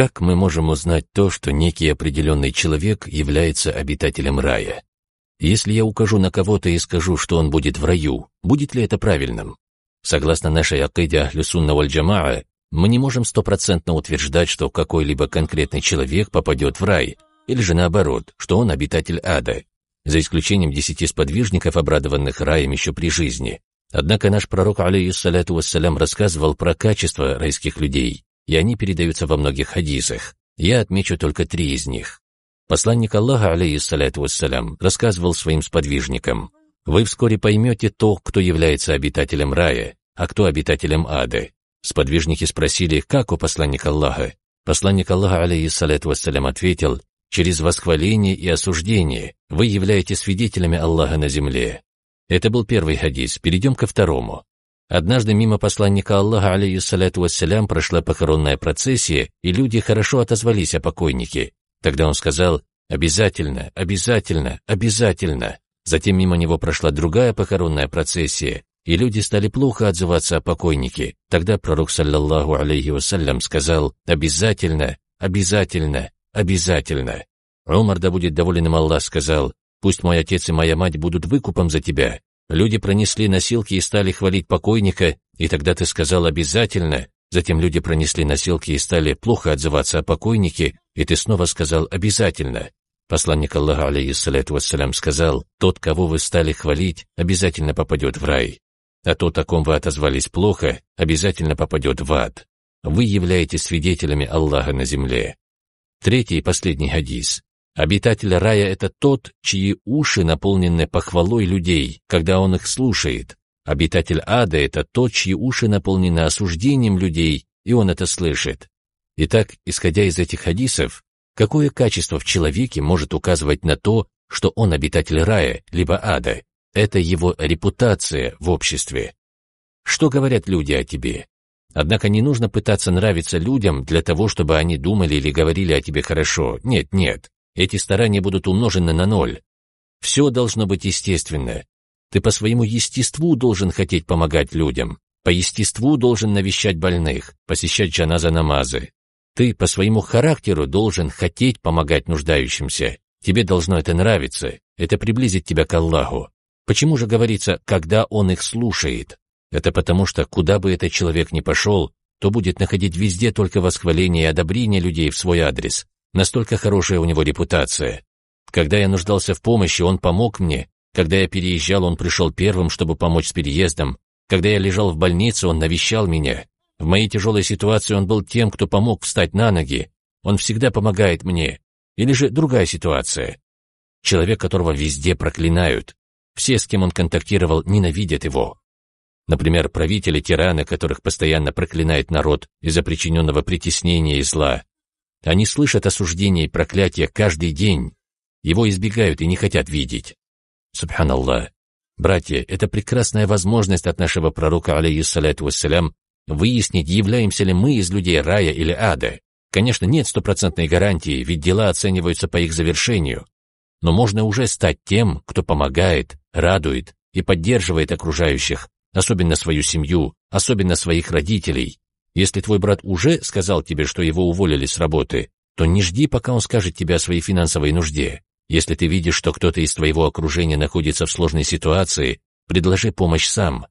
Как мы можем узнать то, что некий определенный человек является обитателем рая? Если я укажу на кого-то и скажу, что он будет в раю, будет ли это правильным? Согласно нашей акиде Ахлюсунна Вальджамаа, мы не можем стопроцентно утверждать, что какой-либо конкретный человек попадет в рай, или же наоборот, что он обитатель ада, за исключением десяти сподвижников, обрадованных раем еще при жизни. Однако наш пророк, алейхиссалату вассалям, рассказывал про качество райских людей, и они передаются во многих хадисах. Я отмечу только три из них. Посланник Аллаха, алейхиссаляту вассалям, рассказывал своим сподвижникам, «Вы вскоре поймете то, кто является обитателем рая, а кто обитателем ада». Сподвижники спросили, как у посланника Аллаха. Посланник Аллаха, алейхиссаляту вассалям, ответил, «Через восхваление и осуждение вы являетесь свидетелями Аллаха на земле». Это был первый хадис, перейдем ко второму. Однажды мимо посланника Аллаха, алейхиссалату вассалям, прошла похоронная процессия, и люди хорошо отозвались о покойнике. Тогда он сказал «Обязательно, обязательно, обязательно». Затем мимо него прошла другая похоронная процессия, и люди стали плохо отзываться о покойнике. Тогда пророк, саллаллаху алейхи вассалям, сказал «Обязательно, обязательно, обязательно». Умар, да будет доволен им Аллах, сказал «Пусть мой отец и моя мать будут выкупом за тебя, Люди пронесли носилки и стали хвалить покойника, и тогда ты сказал «обязательно». Затем люди пронесли носилки и стали плохо отзываться о покойнике, и ты снова сказал «обязательно». Посланник Аллаха, алейхиссалату вассалям, сказал, «Тот, кого вы стали хвалить, обязательно попадет в рай, а тот, о ком вы отозвались плохо, обязательно попадет в ад. Вы являетесь свидетелями Аллаха на земле». Третий и последний хадис. Обитатель рая — это тот, чьи уши наполнены похвалой людей, когда он их слушает. Обитатель ада — это тот, чьи уши наполнены осуждением людей, и он это слышит. Итак, исходя из этих хадисов, какое качество в человеке может указывать на то, что он обитатель рая, либо ада? Это его репутация в обществе. Что говорят люди о тебе? Однако не нужно пытаться нравиться людям для того, чтобы они думали или говорили о тебе хорошо. Нет, нет эти старания будут умножены на ноль. Все должно быть естественно. Ты по своему естеству должен хотеть помогать людям, по естеству должен навещать больных, посещать джаназа намазы. Ты по своему характеру должен хотеть помогать нуждающимся. Тебе должно это нравиться, это приблизит тебя к Аллаху. Почему же говорится, когда он их слушает? Это потому что, куда бы этот человек ни пошел, то будет находить везде только восхваление и одобрение людей в свой адрес, Настолько хорошая у него репутация. Когда я нуждался в помощи, он помог мне. Когда я переезжал, он пришел первым, чтобы помочь с переездом. Когда я лежал в больнице, он навещал меня. В моей тяжелой ситуации он был тем, кто помог встать на ноги. Он всегда помогает мне. Или же другая ситуация. Человек, которого везде проклинают. Все, с кем он контактировал, ненавидят его. Например, правители-тираны, которых постоянно проклинает народ из-за причиненного притеснения и зла. Они слышат осуждение и проклятие каждый день. Его избегают и не хотят видеть. Субханаллах. Братья, это прекрасная возможность от нашего пророка, алейхиссалату вассалям, выяснить, являемся ли мы из людей рая или ада. Конечно, нет стопроцентной гарантии, ведь дела оцениваются по их завершению. Но можно уже стать тем, кто помогает, радует и поддерживает окружающих, особенно свою семью, особенно своих родителей, если твой брат уже сказал тебе, что его уволили с работы, то не жди, пока он скажет тебе о своей финансовой нужде. Если ты видишь, что кто-то из твоего окружения находится в сложной ситуации, предложи помощь сам.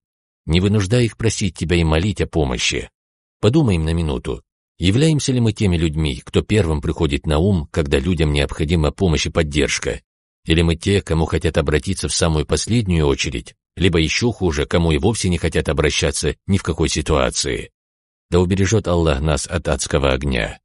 Не вынуждай их просить тебя и молить о помощи. Подумаем на минуту. Являемся ли мы теми людьми, кто первым приходит на ум, когда людям необходима помощь и поддержка? Или мы те, кому хотят обратиться в самую последнюю очередь, либо еще хуже, кому и вовсе не хотят обращаться ни в какой ситуации? да убережет Аллах нас от адского огня.